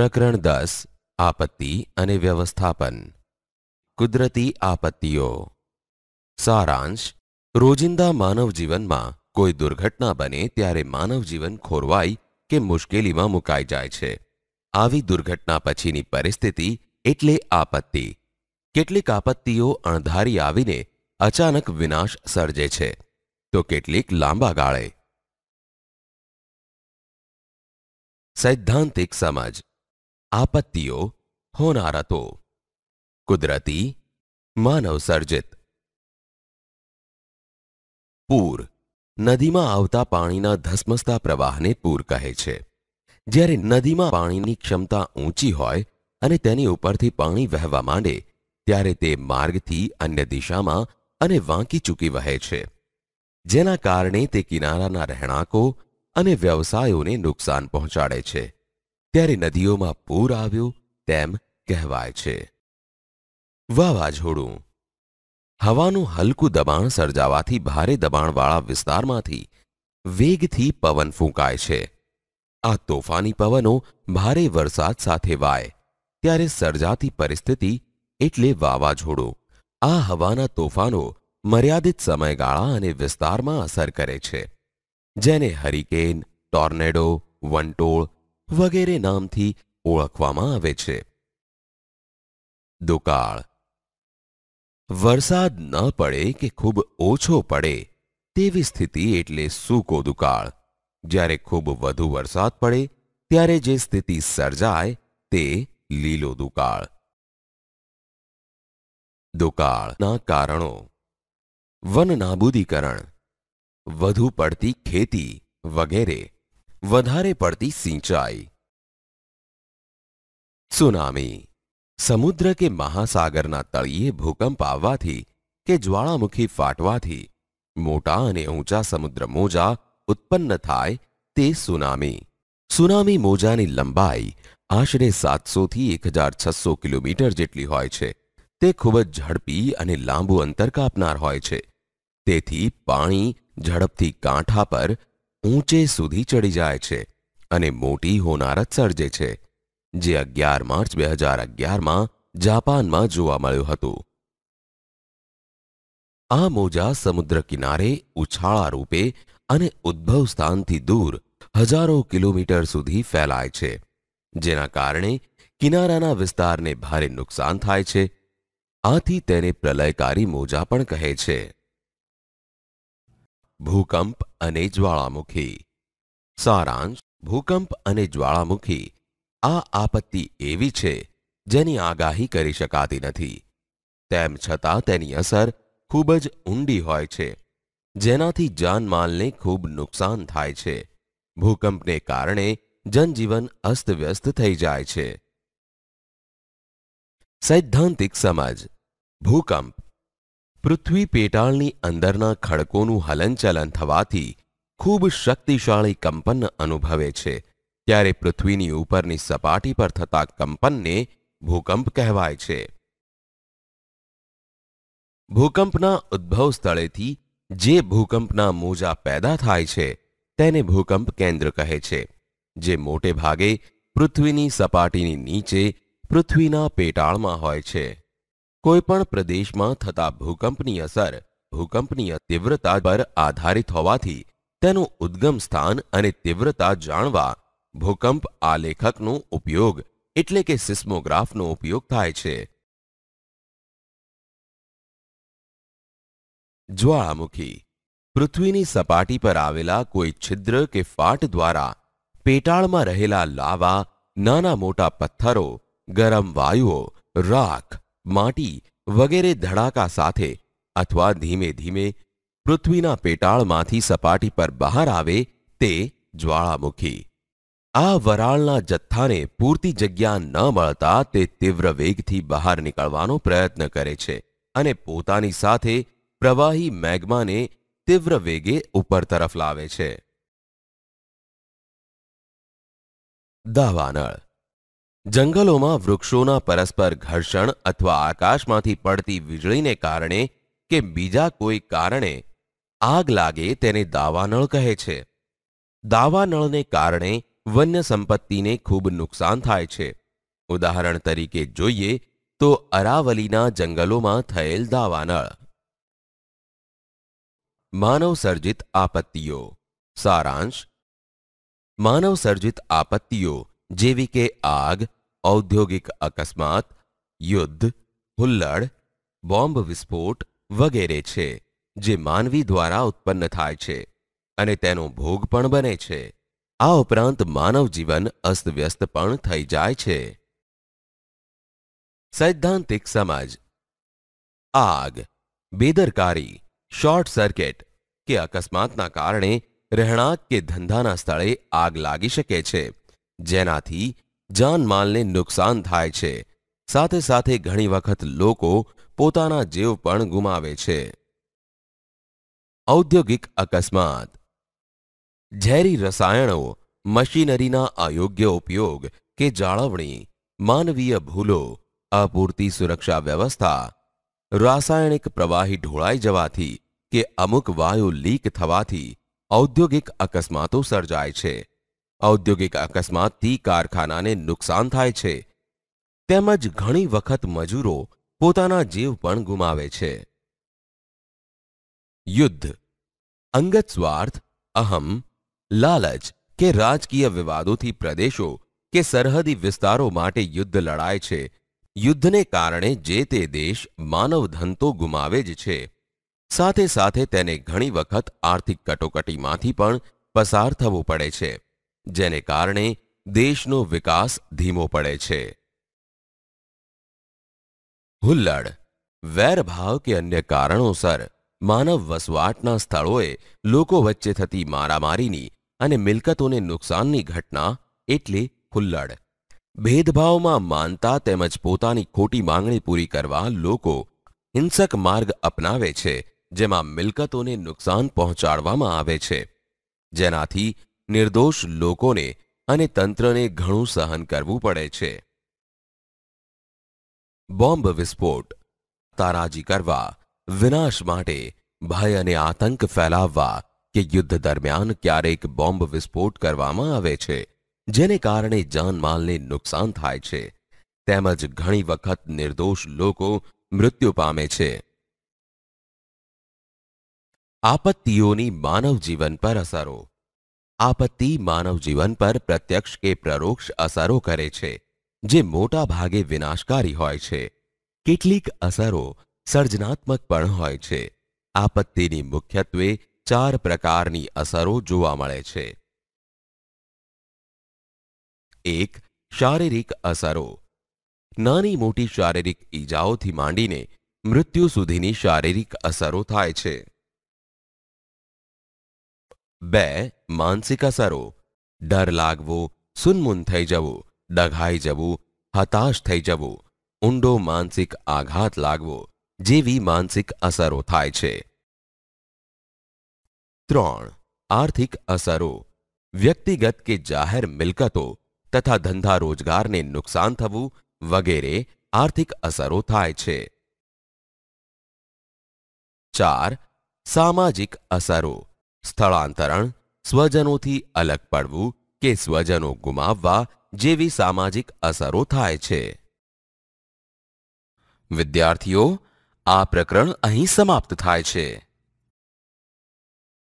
પ્રકરણ દસ આપત્તિ અને વ્યવસ્થાપન કુદરતી આપત્તિઓ સારાંશ રોજિંદા માનવજીવનમાં કોઈ દુર્ઘટના બને ત્યારે માનવજીવન જીવન ખોરવાય કે મુશ્કેલીમાં મુકાઈ જાય છે આવી દુર્ઘટના પછીની પરિસ્થિતિ એટલે આપત્તિ કેટલીક આપત્તિઓ અણધારી આવીને અચાનક વિનાશ સર્જે છે તો કેટલીક લાંબા ગાળે સૈદ્ધાંતિક સમજ આપત્તિઓ હોનાર હતો કુદરતી માનવસર્જિત પૂર નદીમાં આવતા પાણીના ધસમસતા પ્રવાહને પૂર કહે છે જ્યારે નદીમાં પાણીની ક્ષમતા ઊંચી હોય અને તેની ઉપરથી પાણી વહેવા માંડે ત્યારે તે માર્ગથી અન્ય દિશામાં અને વાંકી ચૂકી વહે છે જેના કારણે તે કિનારાના રહેણાંકો અને વ્યવસાયોને નુકસાન પહોંચાડે છે ત્યારે નદીઓમાં પૂર આવ્યું તેમ કહેવાય છે વાવાઝોડું હવાનું હલકું દબાણ સર્જાવાથી ભારે દબાણવાળા વિસ્તારમાંથી વેગથી પવન ફૂંકાય છે આ તોફાની પવનો ભારે વરસાદ સાથે વાય ત્યારે સર્જાતી પરિસ્થિતિ એટલે વાવાઝોડું આ હવાના તોફાનો મર્યાદિત સમયગાળા અને વિસ્તારમાં અસર કરે છે જેને હરિકેન ટોર્નેડો વંટોળ વગેરે નામથી ઓળખવામાં આવે છે દુકાળ વરસાદ ન પડે કે ખૂબ ઓછો પડે તેવી સ્થિતિ એટલે સૂકો દુકાળ જ્યારે ખૂબ વધુ વરસાદ પડે ત્યારે જે સ્થિતિ સર્જાય તે લીલો દુકાળ દુકાળના કારણો વન નાબૂદીકરણ વધુ પડતી ખેતી વગેરે વધારે પડતી સિંચાઈ સુનામી સમુદ્ર કે મહાસાગરના તળિયે ભૂકંપ આવવાથી કે જ્વાળામુખી ફાટવાથી મોટા અને ઊંચા સમુદ્ર મોજા ઉત્પન્ન થાય તે સુનામી સુનામી મોજાની લંબાઈ આશરે સાતસોથી એક હજાર છસો કિલોમીટર જેટલી હોય છે તે ખૂબ જ ઝડપી અને લાંબુ અંતર કાપનાર હોય છે તેથી પાણી ઝડપથી કાંઠા પર ઊંચે સુધી ચડી જાય છે અને મોટી હોનારત સર્જે છે જે અગિયાર માર્ચ બે હજાર અગિયારમાં જાપાનમાં જોવા મળ્યું હતું આ મોજા સમુદ્ર કિનારે ઉછાળા રૂપે અને ઉદ્ભવ સ્થાનથી દૂર હજારો કિલોમીટર સુધી ફેલાય છે જેના કારણે કિનારાના વિસ્તારને ભારે નુકસાન થાય છે આથી તેને પ્રલયકારી મોજા પણ કહે છે ભૂકંપ અને જ્વાળામુખી સારાંશ ભૂકંપ અને જ્વાળામુખી આ આપત્તિ એવી છે જેની આગાહી કરી શકાતી નથી તેમ છતાં તેની અસર ખૂબ જ ઊંડી હોય છે જેનાથી જાનમાલને ખૂબ નુકસાન થાય છે ભૂકંપને કારણે જનજીવન અસ્તવ્યસ્ત થઈ જાય છે સૈદ્ધાંતિક સમજ ભૂકંપ પૃથ્વી પેટાળની અંદરના ખડકોનું હલનચલન થવાથી ખૂબ શક્તિશાળી કંપન અનુભવે છે ત્યારે પૃથ્વીની ઉપરની સપાટી પર થતા કંપનને ભૂકંપ કહેવાય છે ભૂકંપના ઉદ્ભવ સ્થળેથી જે ભૂકંપના મોજા પેદા થાય છે તેને ભૂકંપ કેન્દ્ર કહે છે જે મોટે ભાગે પૃથ્વીની સપાટીની નીચે પૃથ્વીના પેટાળમાં હોય છે કોઈપણ પ્રદેશમાં થતા ભૂકંપની અસર ભૂકંપની તીવ્રતા પર આધારિત હોવાથી તેનું ઉદ્ગમ સ્થાન અને તીવ્રતા જાણવા ભૂકંપ આલેખકનો ઉપયોગ એટલે કે સિસ્મોગ્રાફનો ઉપયોગ થાય છે જ્વાળામુખી પૃથ્વીની સપાટી પર આવેલા કોઈ છિદ્ર કે ફાટ દ્વારા પેટાળમાં રહેલા લાવા નાના મોટા પથ્થરો ગરમ વાયુઓ રાખ માટી વગેરે ધડાકા સાથે અથવા ધીમે ધીમે પૃથ્વીના પેટાળમાંથી સપાટી પર બહાર આવે તે જ્વાળામુખી આ વરાળના જથ્થાને પૂરતી જગ્યા ન મળતા તે તીવ્ર વેગથી બહાર નીકળવાનો પ્રયત્ન કરે છે અને પોતાની સાથે પ્રવાહી મેગમાને તીવ્ર વેગે ઉપર તરફ લાવે છે દાવાનળ જંગલોમાં વૃક્ષોના પરસ્પર ઘર્ષણ અથવા આકાશમાંથી પડતી વીજળીને કારણે કે બીજા કોઈ કારણે આગ લાગે તેને દાવાનળ કહે છે દાવાનળને કારણે વન્ય સંપત્તિને ખૂબ નુકસાન થાય છે ઉદાહરણ તરીકે જોઈએ તો અરાવલીના જંગલોમાં થયેલ દાવાનળ માનવસર્જિત આપત્તિઓ સારાંશ માનવસર્જિત આપત્તિઓ જેવી કે આગ ઔદ્યોગિક અકસ્માત યુદ્ધ હુલ્લડ બોમ્બ વિસ્ફોટ વગેરે છે જે માનવી દ્વારા ઉત્પન્ન થાય છે અને તેનો ભોગ પણ બને છે આ ઉપરાંત માનવ જીવન અસ્તવ્યસ્ત પણ થઈ જાય છે સૈદ્ધાંતિક સમજ આગ બેદરકારી શોર્ટ સર્કિટ કે અકસ્માતના કારણે રહેણાંક કે ધંધાના સ્થળે આગ લાગી શકે છે જેનાથી જાનમાલને નુકસાન થાય છે સાથે સાથે ઘણી વખત લોકો પોતાના જીવ પણ ગુમાવે છે ઔદ્યોગિક અકસ્માત ઝેરી રસાયણો મશીનરીના અયોગ્ય ઉપયોગ કે જાળવણી માનવીય ભૂલો અપૂરતી સુરક્ષા વ્યવસ્થા રાસાયણિક પ્રવાહી ઢોળાઈ જવાથી કે અમુક વાયુ લીક થવાથી ઔદ્યોગિક અકસ્માતો સર્જાય છે ઔદ્યોગિક અકસ્માતથી કારખાનાને નુકસાન થાય છે તેમજ ઘણી વખત મજૂરો પોતાના જીવ પણ ગુમાવે છે યુદ્ધ અંગત સ્વાર્થ અહમ લાલચ કે રાજકીય વિવાદોથી પ્રદેશો કે સરહદી વિસ્તારો માટે યુદ્ધ લડાય છે યુદ્ધને કારણે જે તે દેશ માનવધન તો ગુમાવે જ છે સાથે સાથે તેને ઘણી વખત આર્થિક કટોકટીમાંથી પણ પસાર થવું પડે છે જેને કારણે દેશનો વિકાસ ધીમો પડે છે હુલ્લડ વેરભાવ કે અન્ય કારણોસર માનવ વસવાટના સ્થળોએ લોકો વચ્ચે થતી મારામારીની અને મિલકતોને નુકસાનની ઘટના એટલે હુલ્લડ ભેદભાવમાં માનતા તેમજ પોતાની ખોટી માંગણી પૂરી કરવા લોકો હિંસક માર્ગ અપનાવે છે જેમાં મિલકતોને નુકસાન પહોંચાડવામાં આવે છે જેનાથી નિર્દોષ લોકોને અને તંત્રને ઘણું સહન કરવું પડે છે બોમ્બ વિસ્ફોટ તારાજી કરવા વિનાશ માટે ભય અને આતંક ફેલાવવા કે યુદ્ધ દરમિયાન ક્યારેક બોમ્બ વિસ્ફોટ કરવામાં આવે છે જેને કારણે જાનમાલને નુકસાન થાય છે તેમજ ઘણી વખત નિર્દોષ લોકો મૃત્યુ પામે છે આપત્તિઓની માનવ જીવન પર અસરો આપત્તિ માનવ જીવન પર પ્રત્યક્ષ કે પરોક્ષ અસરો કરે છે જે મોટા ભાગે વિનાશકારી હોય છે કેટલીક અસરો સર્જનાત્મક પણ હોય છે આપત્તિની મુખ્યત્વે ચાર પ્રકારની અસરો જોવા મળે છે એક શારીરિક અસરો નાની મોટી શારીરિક ઈજાઓથી માંડીને મૃત્યુ સુધીની શારીરિક અસરો થાય છે બે માનસિક અસરો ડર લાગવો સુનમન થઈ જવું ડઘાઈ જવું હતાશ થઈ જવું ઊંડો માનસિક આઘાત લાગવો જેવી માનસિક અસરો થાય છે 3 આર્થિક અસરો વ્યક્તિગત કે જાહેર મિલકતો તથા ધંધા રોજગારને નુકસાન થવું વગેરે આર્થિક અસરો થાય છે 4 સામાજિક અસરો સ્થળાંતરણ સ્વજનોથી અલગ પડવું કે સ્વજનો ગુમાવવા જેવી સામાજિક અસરો થાય છે વિદ્યાર્થીઓ આ પ્રકરણ અહીં સમાપ્ત થાય છે